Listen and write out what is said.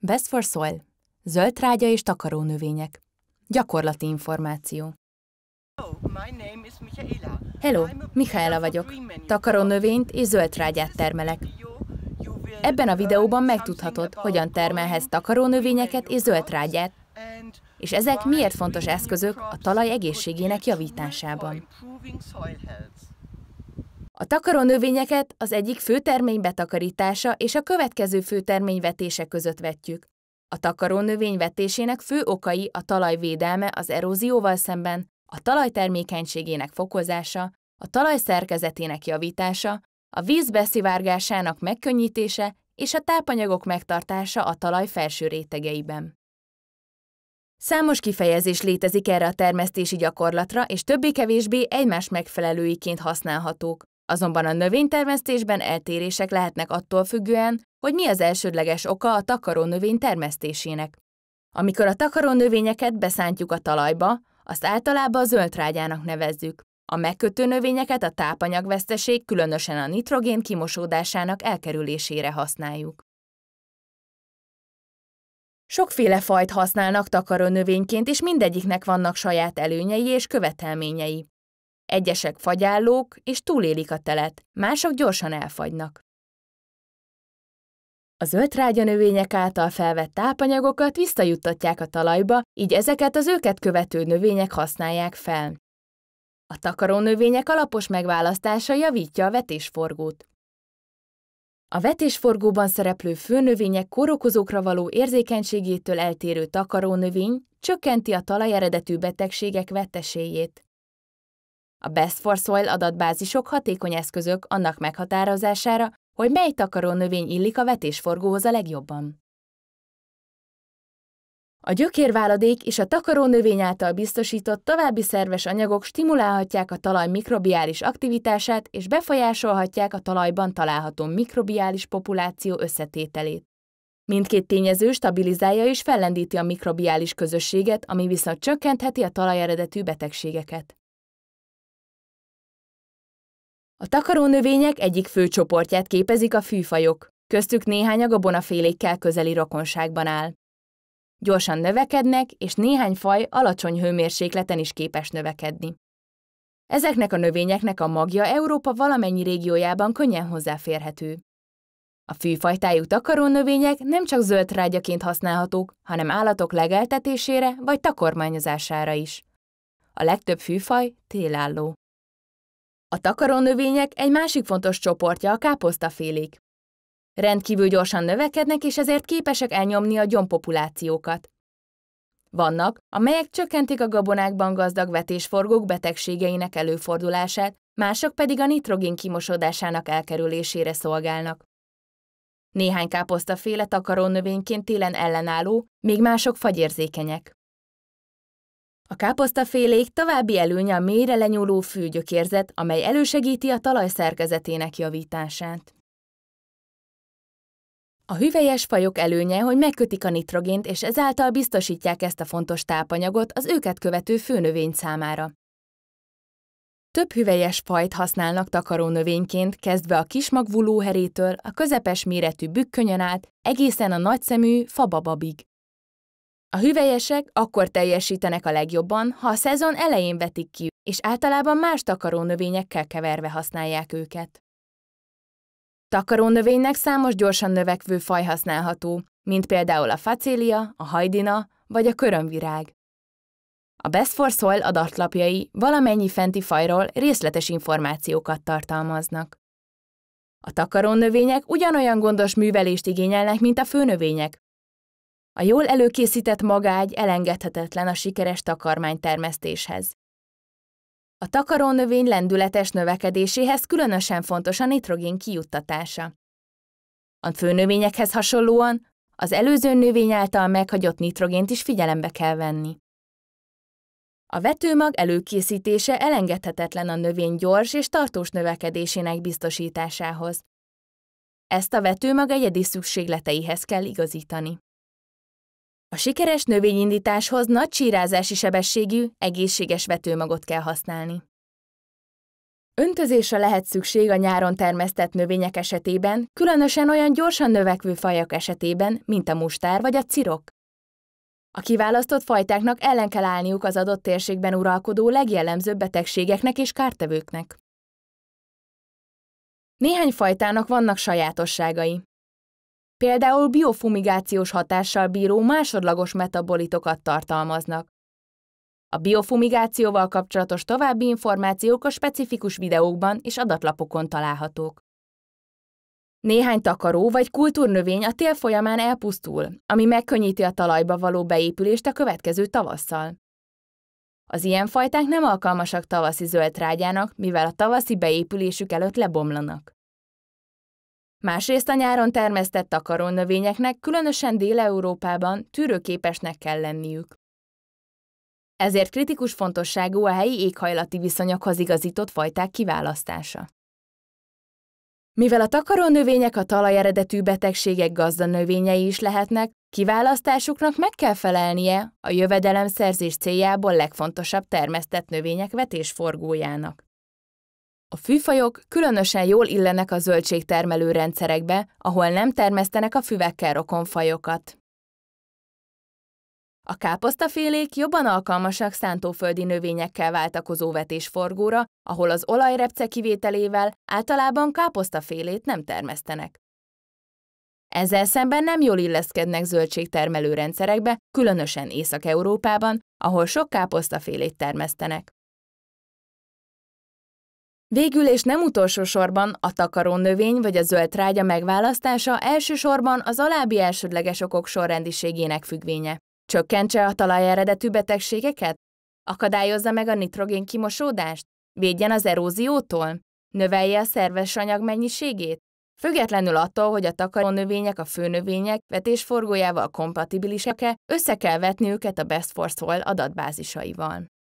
Best for Soil. Zöld trágya és takaró növények. Gyakorlati információ. Hello, Michaela vagyok. Takaró növényt és zöld trágyát termelek. Ebben a videóban megtudhatod, hogyan termelhetsz takaró növényeket és zöld trágyát, és ezek miért fontos eszközök a talaj egészségének javításában. A takarónövényeket az egyik főtermény betakarítása és a következő főtermény vetése között vetjük. A takarónövény vetésének fő okai a talaj védelme az erózióval szemben, a talaj termékenységének fokozása, a talaj szerkezetének javítása, a víz beszivárgásának megkönnyítése és a tápanyagok megtartása a talaj felső rétegeiben. Számos kifejezés létezik erre a termesztési gyakorlatra, és többé-kevésbé egymás megfelelőiként használhatók. Azonban a növénytermesztésben eltérések lehetnek attól függően, hogy mi az elsődleges oka a növény termesztésének. Amikor a takarónövényeket beszántjuk a talajba, azt általában a zöldrágyának nevezzük. A megkötő növényeket a tápanyagveszteség, különösen a nitrogén kimosódásának elkerülésére használjuk. Sokféle fajt használnak takarónövényként, és mindegyiknek vannak saját előnyei és követelményei. Egyesek fagyállók, és túlélik a telet, mások gyorsan elfagynak. A zöld növények által felvett tápanyagokat visszajuttatják a talajba, így ezeket az őket követő növények használják fel. A takaró növények alapos megválasztása javítja a vetésforgót. A vetésforgóban szereplő főnövények kórokozókra való érzékenységétől eltérő takarónövény csökkenti a talaj eredetű betegségek veteséjét. A Best for Soil adatbázisok hatékony eszközök annak meghatározására, hogy mely takaró növény illik a vetésforgóhoz a legjobban. A gyökérváladék és a takaró növény által biztosított további szerves anyagok stimulálhatják a talaj mikrobiális aktivitását és befolyásolhatják a talajban található mikrobiális populáció összetételét. Mindkét tényező stabilizálja és fellendíti a mikrobiális közösséget, ami viszont csökkentheti a talajeredetű betegségeket. A takarónövények egyik fő csoportját képezik a fűfajok, köztük néhány a gabonafélékkel közeli rokonságban áll. Gyorsan növekednek, és néhány faj alacsony hőmérsékleten is képes növekedni. Ezeknek a növényeknek a magja Európa valamennyi régiójában könnyen hozzáférhető. A fűfajtájú takarónövények nem csak zöld rágyaként használhatók, hanem állatok legeltetésére vagy takormányozására is. A legtöbb fűfaj télálló. A takarónövények egy másik fontos csoportja a káposztafélék. Rendkívül gyorsan növekednek, és ezért képesek elnyomni a gyompopulációkat. Vannak, amelyek csökkentik a gabonákban gazdag vetésforgók betegségeinek előfordulását, mások pedig a nitrogén kimosodásának elkerülésére szolgálnak. Néhány káposztaféle takarónövényként télen ellenálló, még mások fagyérzékenyek. A káposztafélék további előnye a mélyre lenyúló fűgyökérzet, amely elősegíti a talaj szerkezetének javítását. A hüvelyes fajok előnye, hogy megkötik a nitrogént, és ezáltal biztosítják ezt a fontos tápanyagot az őket követő főnövény számára. Több hüvelyes fajt használnak növényként, kezdve a kismagvulóherétől, a közepes méretű bükkönyön át, egészen a nagyszemű fababig. A hüvelyesek akkor teljesítenek a legjobban, ha a szezon elején vetik ki, és általában más takarónövényekkel keverve használják őket. Takarónövénynek számos gyorsan növekvő faj használható, mint például a facélia, a hajdina vagy a körömvirág. A Best for Soil adatlapjai valamennyi fenti fajról részletes információkat tartalmaznak. A takarónövények ugyanolyan gondos művelést igényelnek, mint a főnövények, a jól előkészített magágy elengedhetetlen a sikeres termesztéshez. A takarónövény lendületes növekedéséhez különösen fontos a nitrogén kijuttatása. A főnövényekhez hasonlóan az előző növény által meghagyott nitrogént is figyelembe kell venni. A vetőmag előkészítése elengedhetetlen a növény gyors és tartós növekedésének biztosításához. Ezt a vetőmag egyedi szükségleteihez kell igazítani. A sikeres növényindításhoz nagy csírázási sebességű, egészséges vetőmagot kell használni. Öntözésre lehet szükség a nyáron termesztett növények esetében, különösen olyan gyorsan növekvő fajok esetében, mint a mustár vagy a cirok. A kiválasztott fajtáknak ellen kell állniuk az adott térségben uralkodó legjellemzőbb betegségeknek és kártevőknek. Néhány fajtának vannak sajátosságai. Például biofumigációs hatással bíró másodlagos metabolitokat tartalmaznak. A biofumigációval kapcsolatos további információk a specifikus videókban és adatlapokon találhatók. Néhány takaró vagy kultúrnövény a tél folyamán elpusztul, ami megkönnyíti a talajba való beépülést a következő tavasszal. Az ilyen fajták nem alkalmasak tavaszi zöldtrágyának, mivel a tavaszi beépülésük előtt lebomlanak. Másrészt a nyáron termesztett takarónövényeknek, különösen Dél-Európában tűrőképesnek kell lenniük. Ezért kritikus fontosságú a helyi éghajlati viszonyokhoz igazított fajták kiválasztása. Mivel a takarónövények a talaj eredetű betegségek gazda növényei is lehetnek, kiválasztásuknak meg kell felelnie a jövedelemszerzés céljából legfontosabb termesztett növények vetésforgójának. A fűfajok különösen jól illenek a zöldségtermelő rendszerekbe, ahol nem termesztenek a füvekkel rokon fajokat. A káposztafélék jobban alkalmasak szántóföldi növényekkel váltakozó vetésforgóra, ahol az olajrepce kivételével általában káposztafélét nem termesztenek. Ezzel szemben nem jól illeszkednek zöldségtermelő rendszerekbe, különösen Észak-Európában, ahol sok káposztafélét termesztenek. Végül és nem utolsó sorban a takaró növény vagy a zöld trágya megválasztása elsősorban az alábbi elsődleges okok sorrendiségének függvénye. Csökkentse a talaj eredetű betegségeket? Akadályozza meg a nitrogén kimosódást? Védjen az eróziótól? Növelje a szerves anyag mennyiségét? Függetlenül attól, hogy a takarónövények a főnövények vetésforgójával kompatibilisek-e, össze kell vetni őket a Best for Soil adatbázisaival.